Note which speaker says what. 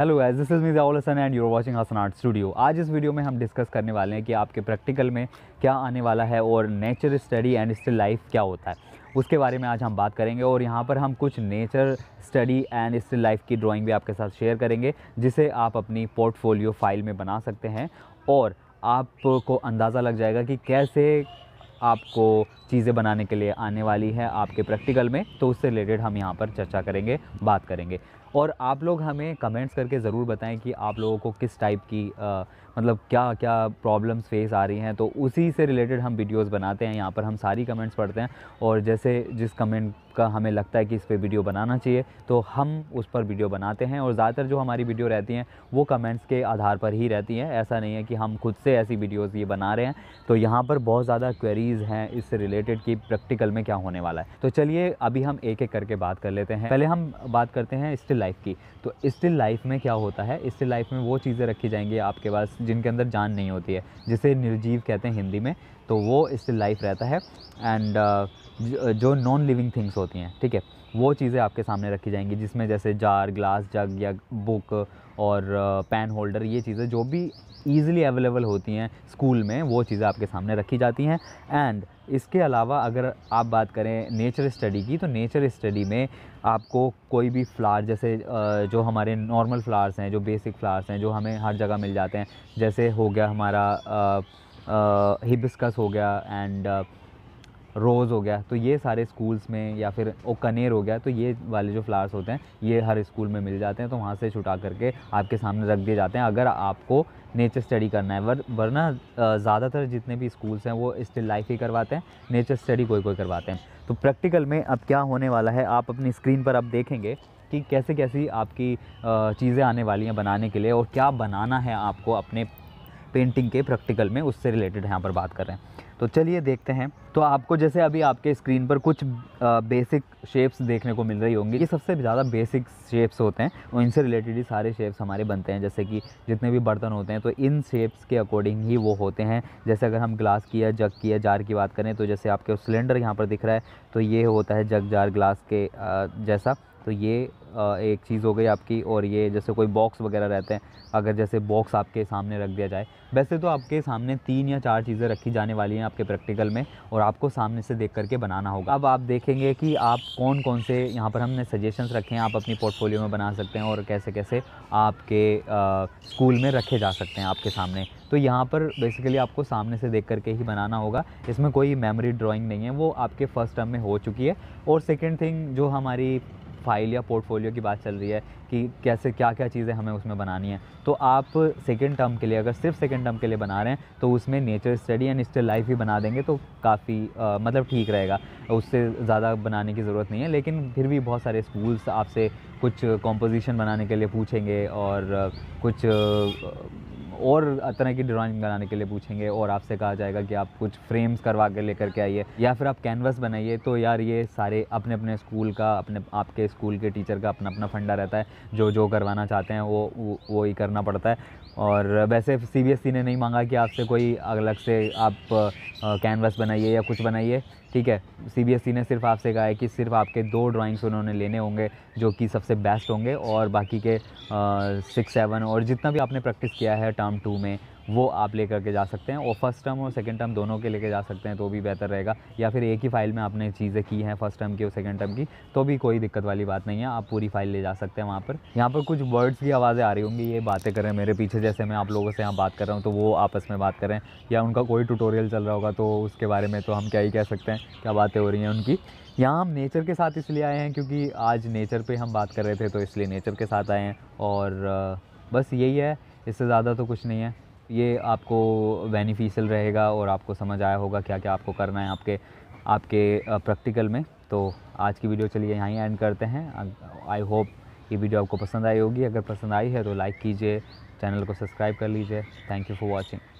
Speaker 1: hello guys this is Mizaul Hasan and are watching Hasan art studio आज इस video में हम डिस्कस करने वाले हैं कि आपके प्रैक्टिकल में क्या आने वाला है और nature study and still life क्या होता है उसके बारे में आज हम बात करेंगे और यहाँ पर हम कुछ nature study and still life की ड्राइंग भी आपके साथ शेयर करेंगे जिसे आप अपनी पोर्टफोलियो फाइल में बना सकते हैं और आपको अंदाज़ा लग जाएगा कि कैसे आपको चीज़ें बनाने के लिए आने वाली है आपके प्रैक्टिकल में तो उससे रिलेटेड हम यहाँ पर चर्चा करेंगे बात करेंगे और आप लोग हमें कमेंट्स करके ज़रूर बताएं कि आप लोगों को किस टाइप की आ, मतलब क्या क्या प्रॉब्लम्स फेस आ रही हैं तो उसी से रिलेटेड हम वीडियोस बनाते हैं यहाँ पर हम सारी कमेंट्स पढ़ते हैं और जैसे जिस कमेंट का हमें लगता है कि इस पर वीडियो बनाना चाहिए तो हम उस पर वीडियो बनाते हैं और ज़्यादातर जो हमारी वीडियो रहती हैं वो कमेंट्स के आधार पर ही रहती हैं ऐसा नहीं है कि हम खुद से ऐसी वीडियोज़ ये बना रहे हैं तो यहाँ पर बहुत ज़्यादा क्वेरीज़ हैं इससे रिलेटेड कि प्रैक्टिकल में क्या होने वाला है तो चलिए अभी हम एक एक करके बात कर लेते हैं पहले हम बात करते हैं स्टिल लाइफ की तो स्टिल लाइफ में क्या होता है स्टिल लाइफ में वो चीज़ें रखी जाएंगी आपके पास जिनके अंदर जान नहीं होती है जिसे निर्जीव कहते हैं हिंदी में तो वो स्टिल लाइफ रहता है एंड uh, uh, जो नॉन लिविंग थिंग्स होती हैं ठीक है वो चीज़ें आपके सामने रखी जाएंगी जिसमें जैसे जार ग्लास जग या बुक और पेन uh, होल्डर ये चीज़ें जो भी ईज़िली अवेलेबल होती हैं स्कूल में वो चीज़ें आपके सामने रखी जाती हैं एंड इसके अलावा अगर आप बात करें नेचर स्टडी की तो नेचर स्टडी में आपको कोई भी फ्लावर जैसे जो हमारे नॉर्मल फ्लावर्स हैं जो बेसिक फ्लावर्स हैं जो हमें हर जगह मिल जाते हैं जैसे हो गया हमारा हिबिस्कस हो गया एंड रोज़ हो गया तो ये सारे स्कूल्स में या फिर ओ कनेर हो गया तो ये वाले जो फ्लावर्स होते हैं ये हर स्कूल में मिल जाते हैं तो वहाँ से छुटा करके आपके सामने रख दिए जाते हैं अगर आपको नेचर स्टडी करना है वर वरना ज़्यादातर जितने भी स्कूल्स हैं वो स्टिल लाइफ ही करवाते हैं नेचर स्टडी कोई कोई करवाते हैं तो प्रैक्टिकल में अब क्या होने वाला है आप अपनी स्क्रीन पर आप देखेंगे कि कैसे कैसी आपकी चीज़ें आने वाली हैं बनाने के लिए और क्या बनाना है आपको अपने पेंटिंग के प्रैक्टिकल में उससे रिलेटेड यहाँ पर बात कर रहे हैं तो चलिए देखते हैं तो आपको जैसे अभी आपके स्क्रीन पर कुछ बेसिक शेप्स देखने को मिल रही होंगी ये सबसे ज़्यादा बेसिक शेप्स होते हैं और इनसे रिलेटेड ही सारे शेप्स हमारे बनते हैं जैसे कि जितने भी बर्तन होते हैं तो इन शेप्स के अकॉर्डिंग ही वो होते हैं जैसे अगर हम ग्लास की या जग की या जार की बात करें तो जैसे आपके सिलेंडर यहाँ पर दिख रहा है तो ये होता है जग जार ग्लास के जैसा तो ये एक चीज़ हो गई आपकी और ये जैसे कोई बॉक्स वगैरह रहते हैं अगर जैसे बॉक्स आपके सामने रख दिया जाए वैसे तो आपके सामने तीन या चार चीज़ें रखी जाने वाली हैं आपके प्रैक्टिकल में और आपको सामने से देख करके बनाना होगा अब आप देखेंगे कि आप कौन कौन से यहाँ पर हमने सजेशंस रखे हैं आप अपनी पोर्टफोलियो में बना सकते हैं और कैसे कैसे आपके स्कूल में रखे जा सकते हैं आपके सामने तो यहाँ पर बेसिकली आपको सामने से देख करके ही बनाना होगा इसमें कोई मेमोरी ड्राॅइंग नहीं है वो आपके फर्स्ट टर्म में हो चुकी है और सेकेंड थिंग जो हमारी फाइल या पोर्टफोलियो की बात चल रही है कि कैसे क्या क्या चीज़ें हमें उसमें बनानी है तो आप सेकेंड टर्म के लिए अगर सिर्फ सेकेंड टर्म के लिए बना रहे हैं तो उसमें nature study and still life ही बना देंगे तो काफ़ी मतलब ठीक रहेगा उससे ज़्यादा बनाने की ज़रूरत नहीं है लेकिन फिर भी बहुत सारे स्कूल्स आपसे कुछ कॉम्पोजिशन बनाने के लिए पूछेंगे और कुछ और तरह की ड्राइंग बनाने के लिए पूछेंगे और आपसे कहा जाएगा कि आप कुछ फ्रेम्स करवा के लेकर के आइए या फिर आप कैनवस बनाइए तो यार ये सारे अपने अपने स्कूल का अपने आपके स्कूल के टीचर का अपना अपना फंडा रहता है जो जो करवाना चाहते हैं वो वो ही करना पड़ता है और वैसे सी ने नहीं मांगा कि आपसे कोई अलग से आप कैनवस बनाइए या कुछ बनाइए ठीक है सीबीएसई e ने सिर्फ आपसे कहा है कि सिर्फ आपके दो ड्राइंग्स उन्होंने लेने होंगे जो कि सबसे बेस्ट होंगे और बाकी के सिक्स सेवन और जितना भी आपने प्रैक्टिस किया है टर्म टू में वो आप लेकर के जा सकते हैं और फर्स्ट टर्म और सेकेंड टर्म दोनों के लेके जा सकते हैं तो भी बेहतर रहेगा या फिर एक ही फाइल में आपने चीज़ें की हैं फर्स्ट टर्म की और सेकेंड टर्म की तो भी कोई दिक्कत वाली बात नहीं है आप पूरी फाइल ले जा सकते हैं वहाँ पर यहाँ पर कुछ वर्ड्स की आवाज़ें आ रही होंगी ये बातें करें मेरे पीछे जैसे मैं आप लोगों से यहाँ बात कर रहा हूँ तो वो आपस में बात करें या उनका कोई टूटोरियल चल रहा होगा तो उसके बारे में तो हम क्या ही कह सकते हैं क्या बातें हो रही हैं उनकी यहाँ हम नेचर के साथ इसलिए आए हैं क्योंकि आज नेचर पे हम बात कर रहे थे तो इसलिए नेचर के साथ आए हैं और बस यही है इससे ज़्यादा तो कुछ नहीं है ये आपको बेनिफिशियल रहेगा और आपको समझ आया होगा क्या क्या आपको करना है आपके आपके प्रैक्टिकल में तो आज की वीडियो चलिए यहाँ ही एंड करते हैं आई होप ये वीडियो आपको पसंद आई होगी अगर पसंद आई है तो लाइक कीजिए चैनल को सब्सक्राइब कर लीजिए थैंक यू फॉर वॉचिंग